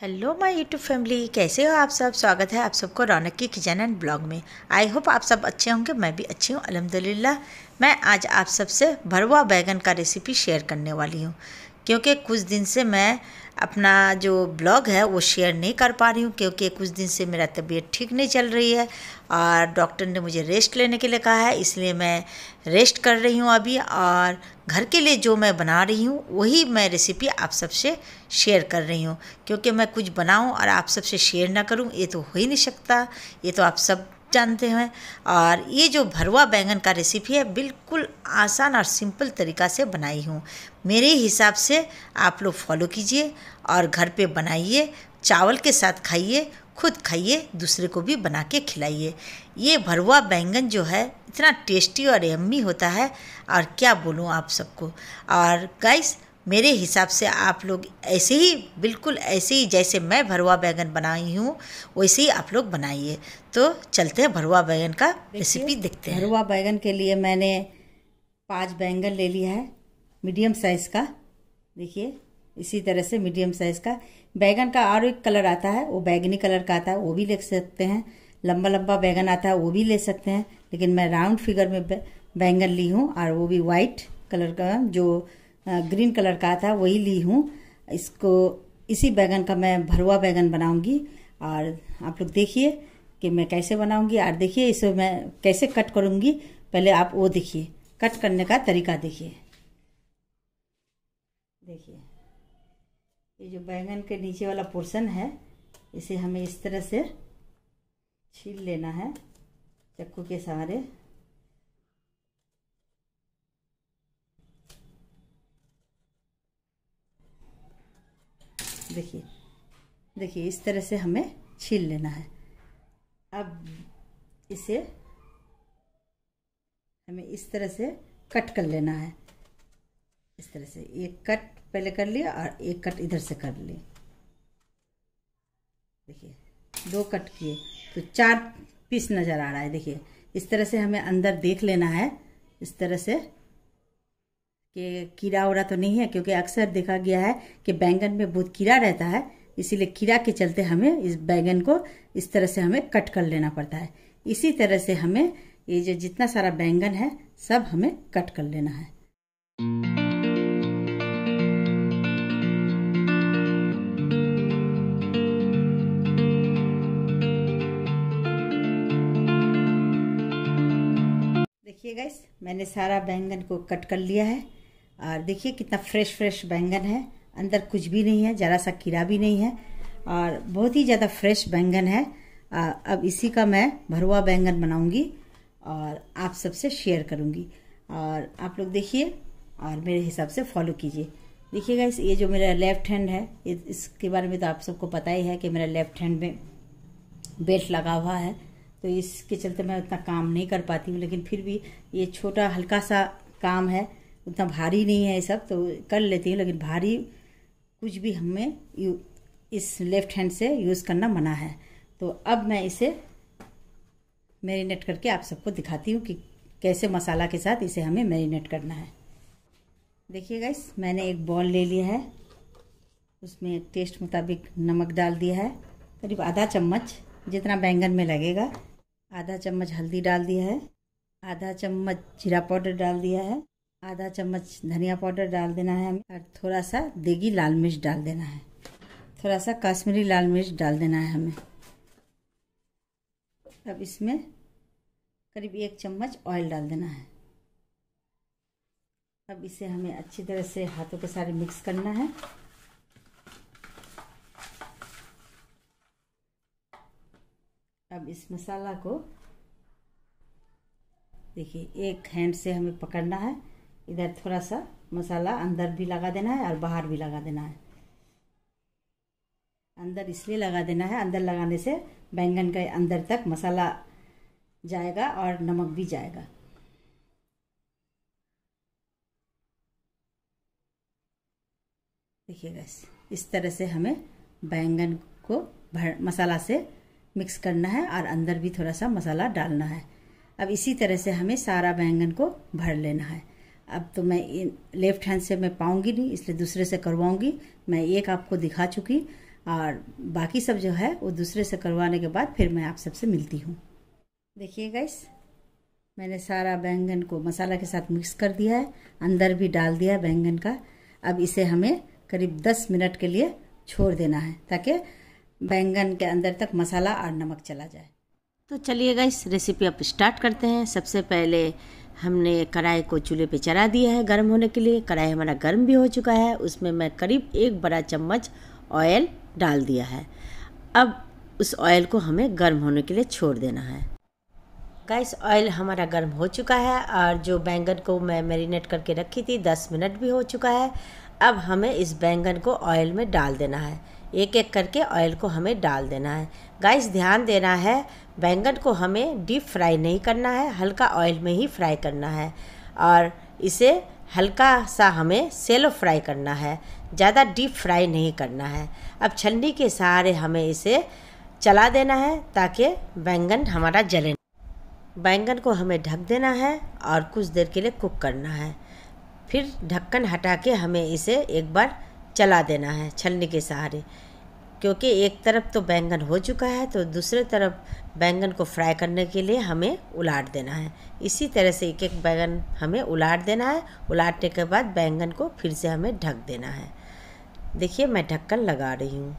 hello my YouTube family कैसे हो आप सब स्वागत है आप सबको रौनक की किचन एंड ब्लॉग में आई होप आप सब अच्छे होंगे मैं भी अच्छी हूँ अलहमदिल्ला मैं आज आप सबसे भरवा बैगन का रेसिपी शेयर करने वाली हूँ क्योंकि कुछ दिन से मैं अपना जो ब्लॉग है वो शेयर नहीं कर पा रही हूँ क्योंकि कुछ दिन से मेरा तबीयत ठीक नहीं चल रही है और डॉक्टर ने मुझे रेस्ट लेने के लिए कहा है इसलिए मैं रेस्ट कर रही हूँ अभी और घर के लिए जो मैं बना रही हूँ वही मैं रेसिपी आप सबसे शेयर कर रही हूँ क्योंकि मैं कुछ बनाऊँ और आप सबसे शेयर ना करूँ ये तो हो ही नहीं सकता ये तो आप सब जानते हैं और ये जो भरवा बैंगन का रेसिपी है बिल्कुल आसान और सिंपल तरीका से बनाई हूँ मेरे हिसाब से आप लोग फॉलो कीजिए और घर पे बनाइए चावल के साथ खाइए खुद खाइए दूसरे को भी बना के खिलाइए ये भरवा बैंगन जो है इतना टेस्टी और यम्मी होता है और क्या बोलूँ आप सबको और गाइस मेरे हिसाब से आप लोग ऐसे ही बिल्कुल ऐसे ही जैसे मैं भरवा बैगन बनाई हूँ वैसे ही आप लोग बनाइए तो चलते हैं भरवा बैगन का रेसिपी देखते हैं भरवा बैगन के लिए मैंने पाँच बैंगन ले लिया है मीडियम साइज़ का देखिए इसी तरह से मीडियम साइज़ का बैगन का और एक कलर आता है वो बैगनी कलर का आता है वो भी ले सकते हैं लंबा लंबा बैगन आता है वो भी ले सकते हैं लेकिन मैं राउंड फिगर में बैंगन ली हूँ और वो भी वाइट कलर का जो ग्रीन कलर का था वही ली हूँ इसको इसी बैगन का मैं भरुआ बैगन बनाऊंगी और आप लोग देखिए कि मैं कैसे बनाऊंगी और देखिए इसे मैं कैसे कट करूंगी पहले आप वो देखिए कट करने का तरीका देखिए देखिए ये जो बैंगन के नीचे वाला पोर्शन है इसे हमें इस तरह से छील लेना है चक्कू के सहारे देखिए देखिए इस तरह से हमें छील लेना है अब इसे हमें इस तरह से कट कर लेना है इस तरह से एक कट पहले कर लिया और एक कट इधर से कर ली देखिए दो कट किए तो चार पीस नज़र आ रहा है देखिए इस तरह से हमें अंदर देख लेना है इस तरह से कि कीड़ा उड़ा तो नहीं है क्योंकि अक्सर देखा गया है कि बैंगन में बहुत कीड़ा रहता है इसीलिए कीड़ा के चलते हमें इस बैंगन को इस तरह से हमें कट कर लेना पड़ता है इसी तरह से हमें ये जो जितना सारा बैंगन है सब हमें कट कर लेना है देखिए गैस मैंने सारा बैंगन को कट कर लिया है और देखिए कितना फ्रेश फ्रेश बैंगन है अंदर कुछ भी नहीं है ज़रा सा कीड़ा भी नहीं है और बहुत ही ज़्यादा फ्रेश बैंगन है आ, अब इसी का मैं भरुआ बैंगन बनाऊंगी और आप सबसे शेयर करूंगी और आप लोग देखिए और मेरे हिसाब से फॉलो कीजिए देखिएगा इस ये जो मेरा लेफ्ट हैंड है इसके बारे में तो आप सबको पता ही है कि मेरा लेफ्ट हैंड में बेल्ट लगा हुआ है तो इसके चलते मैं उतना काम नहीं कर पाती हूँ लेकिन फिर भी ये छोटा हल्का सा काम है उतना भारी नहीं है ये सब तो कर लेती हूँ लेकिन भारी कुछ भी हमें इस लेफ्ट हैंड से यूज़ करना मना है तो अब मैं इसे मैरिनेट करके आप सबको दिखाती हूँ कि कैसे मसाला के साथ इसे हमें मैरिनेट करना है देखिए इस मैंने एक बॉल ले लिया है उसमें टेस्ट मुताबिक नमक डाल दिया है करीब आधा चम्मच जितना बैंगन में लगेगा आधा चम्मच हल्दी डाल दिया है आधा चम्मच जीरा पाउडर डाल दिया है आधा चम्मच धनिया पाउडर डाल देना है और थोड़ा सा देगी लाल मिर्च डाल देना है थोड़ा सा कश्मीरी लाल मिर्च डाल देना है हमें अब इसमें करीब एक चम्मच ऑयल डाल देना है अब इसे हमें अच्छी तरह से हाथों के सारे मिक्स करना है अब इस मसाला को देखिए एक हैंड से हमें पकड़ना है इधर थोड़ा सा मसाला अंदर भी लगा देना है और बाहर भी लगा देना है अंदर इसलिए लगा देना है अंदर लगाने से बैंगन के अंदर तक मसाला जाएगा और नमक भी जाएगा देखिए गैस इस तरह से हमें बैंगन को भर मसाला से मिक्स करना है और अंदर भी थोड़ा सा मसाला डालना है अब इसी तरह से हमें सारा बैंगन को भर लेना है अब तो मैं लेफ्ट हैंड से मैं पाऊँगी नहीं इसलिए दूसरे से करवाऊँगी मैं एक आपको दिखा चुकी और बाकी सब जो है वो दूसरे से करवाने के बाद फिर मैं आप सबसे मिलती हूँ देखिए गाइस मैंने सारा बैंगन को मसाला के साथ मिक्स कर दिया है अंदर भी डाल दिया बैंगन का अब इसे हमें करीब दस मिनट के लिए छोड़ देना है ताकि बैंगन के अंदर तक मसाला और नमक चला जाए तो चलिए गाइस रेसिपी आप स्टार्ट करते हैं सबसे पहले हमने कढ़ाई को चूल्हे पे चढ़ा दिया है गर्म होने के लिए कढ़ाई हमारा गर्म भी हो चुका है उसमें मैं करीब एक बड़ा चम्मच ऑयल डाल दिया है अब उस ऑयल को हमें गर्म होने के लिए छोड़ देना है गैस ऑयल हमारा गर्म हो चुका है और जो बैंगन को मैं मैरिनेट करके रखी थी दस मिनट भी हो चुका है अब हमें इस बैंगन को ऑयल में डाल देना है एक एक करके ऑयल को हमें डाल देना है गैस ध्यान देना है बैंगन को हमें डीप फ्राई नहीं करना है हल्का ऑयल में ही फ्राई करना है और इसे हल्का सा हमें सेलो फ्राई करना है ज़्यादा डीप फ्राई नहीं करना है अब छलनी के सहारे हमें इसे चला देना है ताकि बैंगन हमारा जले बैंगन को हमें ढक देना है और कुछ देर के लिए कुक करना है फिर ढक्कन हटा के हमें इसे एक बार चला देना है छलनी के सहारे क्योंकि एक तरफ तो बैंगन हो चुका है तो दूसरे तरफ बैंगन को फ्राई करने के लिए हमें उलाट देना है इसी तरह से एक एक बैंगन हमें उलाट देना है उलाटने के बाद बैंगन को फिर से हमें ढक देना है देखिए मैं ढक्कन लगा रही हूँ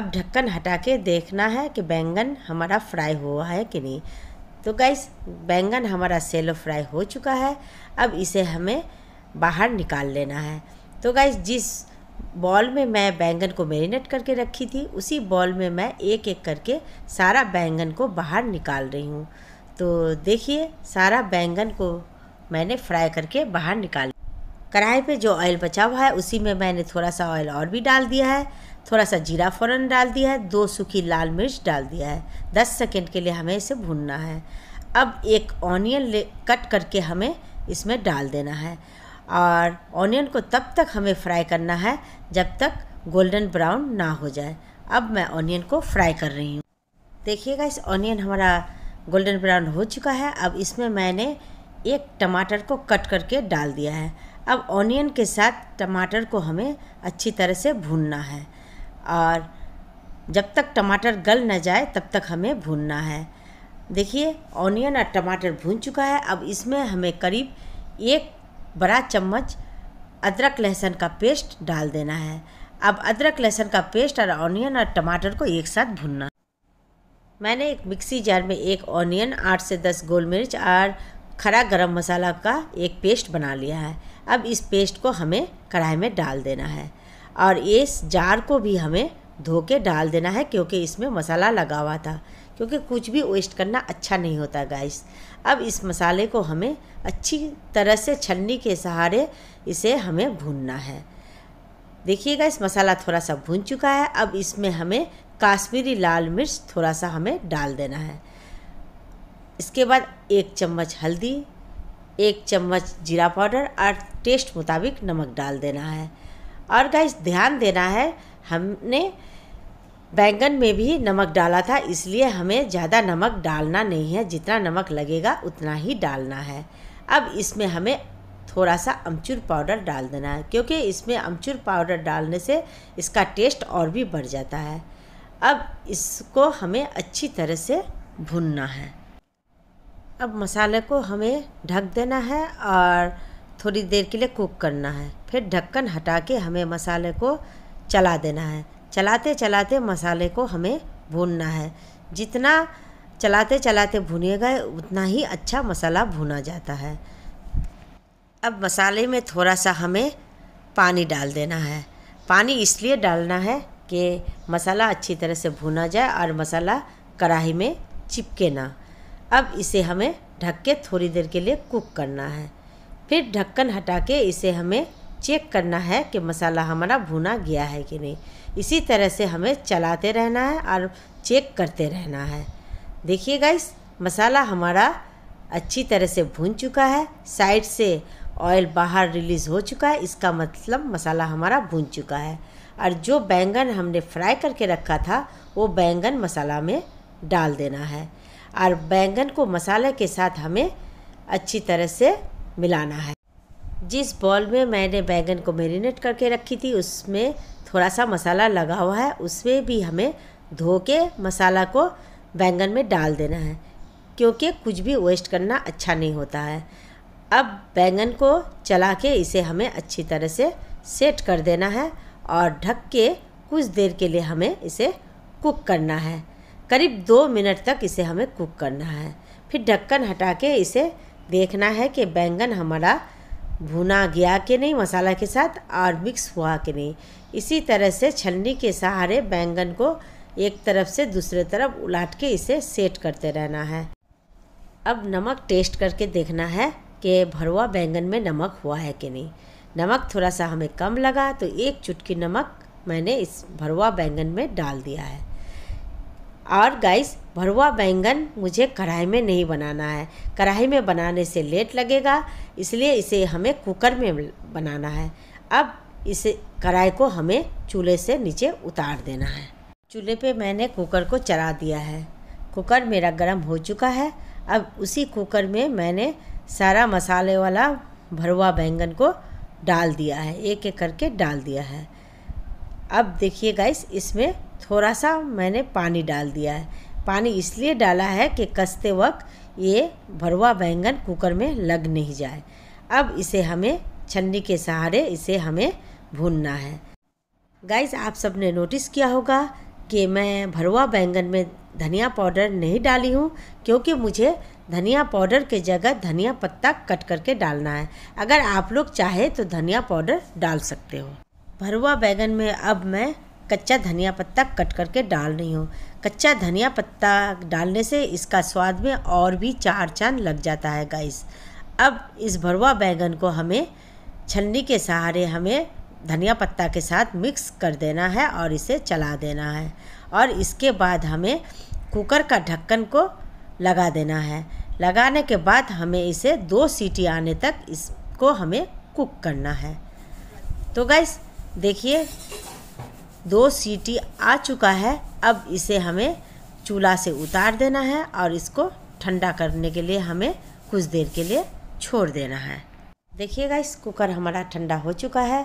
अब ढक्कन हटा के देखना है कि बैंगन हमारा फ्राई हुआ है कि नहीं तो गाइस बैंगन हमारा सेलो फ्राई हो चुका है अब इसे हमें बाहर निकाल लेना है तो गाइस जिस बॉल में मैं बैंगन को मेरीनेट करके रखी थी उसी बॉल में मैं एक एक करके सारा बैंगन को बाहर निकाल रही हूँ तो देखिए सारा बैंगन को मैंने फ्राई करके बाहर निकाल कढ़ाई पे जो ऑयल बचा हुआ है उसी में मैंने थोड़ा सा ऑयल और भी डाल दिया है थोड़ा सा जीरा फ़ौरन डाल दिया है दो सूखी लाल मिर्च डाल दिया है दस सेकेंड के लिए हमें इसे भूनना है अब एक ऑनियन ले कट करके हमें इसमें डाल देना है और ऑनियन को तब तक हमें फ्राई करना है जब तक गोल्डन ब्राउन ना हो जाए अब मैं ऑनियन को फ्राई कर रही हूँ देखिएगा इस ऑनियन हमारा गोल्डन ब्राउन हो चुका है अब इसमें मैंने एक टमाटर को कट करके डाल दिया है अब ऑनियन के साथ टमाटर को हमें अच्छी तरह से भूनना है और जब तक टमाटर गल ना जाए तब तक हमें भूनना है देखिए ऑनियन और टमाटर भून चुका है अब इसमें हमें करीब एक बड़ा चम्मच अदरक लहसुन का पेस्ट डाल देना है अब अदरक लहसुन का पेस्ट और ऑनियन और टमाटर को एक साथ भुनना मैंने एक मिक्सी जार में एक ऑनियन आठ से दस गोल मिर्च और खरा गरम मसाला का एक पेस्ट बना लिया है अब इस पेस्ट को हमें कढ़ाई में डाल देना है और इस जार को भी हमें धो के डाल देना है क्योंकि इसमें मसाला लगा हुआ था क्योंकि कुछ भी वेस्ट करना अच्छा नहीं होता गाइस अब इस मसाले को हमें अच्छी तरह से छन्नी के सहारे इसे हमें भूनना है देखिएगा इस मसाला थोड़ा सा भून चुका है अब इसमें हमें काश्मीरी लाल मिर्च थोड़ा सा हमें डाल देना है इसके बाद एक चम्मच हल्दी एक चम्मच जीरा पाउडर और टेस्ट मुताबिक नमक डाल देना है और गाइस ध्यान देना है हमने बैंगन में भी नमक डाला था इसलिए हमें ज़्यादा नमक डालना नहीं है जितना नमक लगेगा उतना ही डालना है अब इसमें हमें थोड़ा सा अमचूर पाउडर डाल देना है क्योंकि इसमें अमचूर पाउडर डालने से इसका टेस्ट और भी बढ़ जाता है अब इसको हमें अच्छी तरह से भुनना है अब मसाले को हमें ढक देना है और थोड़ी देर के लिए कुक करना है फिर ढक्कन हटा के हमें मसाले को चला देना है चलाते चलाते मसाले को हमें भूनना है जितना चलाते चलाते भुनेगा उतना ही अच्छा मसाला भुना जाता है अब मसाले में थोड़ा सा हमें पानी डाल देना है पानी इसलिए डालना है कि मसाला अच्छी तरह से भुना जाए और मसाला कढ़ाई में चिपके ना अब इसे हमें ढक के थोड़ी देर के लिए कुक करना है फिर ढक्कन हटा के इसे हमें चेक करना है कि मसाला हमारा भुना गया है कि नहीं इसी तरह से हमें चलाते रहना है और चेक करते रहना है देखिए गाइस मसाला हमारा अच्छी तरह से भून चुका है साइड से ऑयल बाहर रिलीज़ हो चुका है इसका मतलब मसाला हमारा भून चुका है और जो बैंगन हमने फ्राई करके रखा था वो बैंगन मसाला में डाल देना है और बैंगन को मसाले के साथ हमें अच्छी तरह से मिलाना है जिस बॉल में मैंने बैंगन को मेरीनेट करके रखी थी उसमें थोड़ा सा मसाला लगा हुआ है उसमें भी हमें धो के मसाला को बैंगन में डाल देना है क्योंकि कुछ भी वेस्ट करना अच्छा नहीं होता है अब बैंगन को चला के इसे हमें अच्छी तरह से सेट कर देना है और ढक के कुछ देर के लिए हमें इसे कुक करना है करीब दो मिनट तक इसे हमें कुक करना है फिर ढक्कन हटा के इसे देखना है कि बैंगन हमारा भुना गया कि नहीं मसाला के साथ और मिक्स हुआ कि नहीं इसी तरह से छलनी के सहारे बैंगन को एक तरफ से दूसरे तरफ उलाट के इसे सेट करते रहना है अब नमक टेस्ट करके देखना है कि भरवा बैंगन में नमक हुआ है कि नहीं नमक थोड़ा सा हमें कम लगा तो एक चुटकी नमक मैंने इस भरवा बैंगन में डाल दिया है और गाइस भरुआ बैंगन मुझे कढ़ाई में नहीं बनाना है कढ़ाई में बनाने से लेट लगेगा इसलिए इसे हमें कुकर में बनाना है अब इस कढ़ाई को हमें चूल्हे से नीचे उतार देना है चूल्हे पे मैंने कुकर को चला दिया है कुकर मेरा गर्म हो चुका है अब उसी कुकर में मैंने सारा मसाले वाला भरुआ बैंगन को डाल दिया है एक एक करके डाल दिया है अब देखिए गाइस इसमें थोड़ा सा मैंने पानी डाल दिया है पानी इसलिए डाला है कि कसते वक्त ये भरवा बैंगन कुकर में लग नहीं जाए अब इसे हमें छन्नी के सहारे इसे हमें भूनना है गाइस आप सब ने नोटिस किया होगा कि मैं भरवा बैंगन में धनिया पाउडर नहीं डाली हूँ क्योंकि मुझे धनिया पाउडर के जगह धनिया पत्ता कट करके डालना है अगर आप लोग चाहे तो धनिया पाउडर डाल सकते हो भरवा बैंगन में अब मैं कच्चा धनिया पत्ता कट करके डाल रही हूँ कच्चा धनिया पत्ता डालने से इसका स्वाद में और भी चार चांद लग जाता है गाइस अब इस भरवा बैंगन को हमें छन्नी के सहारे हमें धनिया पत्ता के साथ मिक्स कर देना है और इसे चला देना है और इसके बाद हमें कुकर का ढक्कन को लगा देना है लगाने के बाद हमें इसे दो सीटी आने तक इसको हमें कुक करना है तो गैस देखिए दो सीटी आ चुका है अब इसे हमें चूल्हा से उतार देना है और इसको ठंडा करने के लिए हमें कुछ देर के लिए छोड़ देना है देखिएगा इस कुकर हमारा ठंडा हो चुका है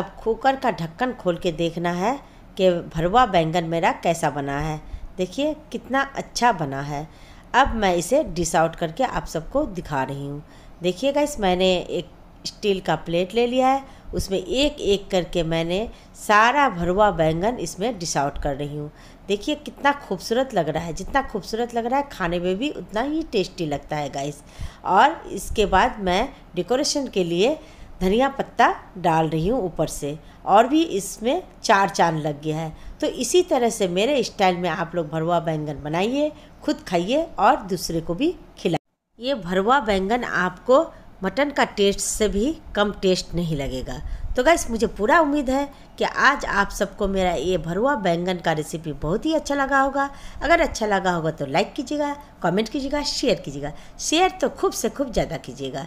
अब कुकर का ढक्कन खोल के देखना है कि भरवा बैंगन मेरा कैसा बना है देखिए कितना अच्छा बना है अब मैं इसे डिस आउट करके आप सबको दिखा रही हूँ देखिएगा इस मैंने एक स्टील का प्लेट ले लिया है उसमें एक एक करके मैंने सारा भरुआ बैंगन इसमें डिश आउट कर रही हूँ देखिए कितना खूबसूरत लग रहा है जितना खूबसूरत लग रहा है खाने में भी उतना ही टेस्टी लगता है गाइस और इसके बाद मैं डेकोरेशन के लिए धनिया पत्ता डाल रही हूँ ऊपर से और भी इसमें चार चांद लग गया है तो इसी तरह से मेरे स्टाइल में आप लोग भरुआ बैंगन बनाइए खुद खाइए और दूसरे को भी खिलाइए ये भरुआ बैंगन आपको मटन का टेस्ट से भी कम टेस्ट नहीं लगेगा तो गैस मुझे पूरा उम्मीद है कि आज आप सबको मेरा ये भरुआ बैंगन का रेसिपी बहुत ही अच्छा लगा होगा अगर अच्छा लगा होगा तो लाइक कीजिएगा कमेंट कीजिएगा शेयर कीजिएगा शेयर तो खूब से खूब ज़्यादा कीजिएगा